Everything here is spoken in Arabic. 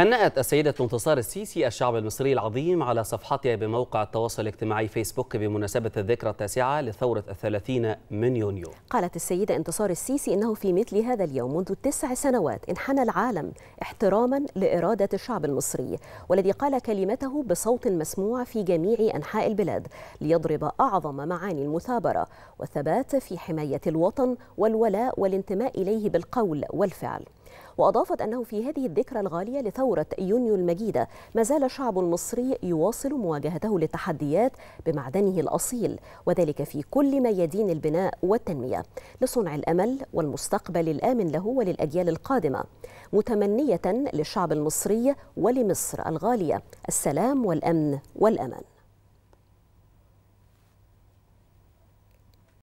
هنأت السيدة انتصار السيسي الشعب المصري العظيم على صفحتها بموقع التواصل الاجتماعي فيسبوك بمناسبة الذكرى التاسعة لثورة الثلاثين من يونيو قالت السيدة انتصار السيسي إنه في مثل هذا اليوم منذ تسع سنوات انحنى العالم احتراما لإرادة الشعب المصري والذي قال كلمته بصوت مسموع في جميع أنحاء البلاد ليضرب أعظم معاني المثابرة والثبات في حماية الوطن والولاء والانتماء إليه بالقول والفعل وأضافت أنه في هذه الذكرى الغالية لثورة يونيو المجيدة ما زال الشعب المصري يواصل مواجهته للتحديات بمعدنه الأصيل وذلك في كل ميادين البناء والتنمية لصنع الأمل والمستقبل الآمن له وللأجيال القادمة متمنية للشعب المصري ولمصر الغالية السلام والأمن والأمان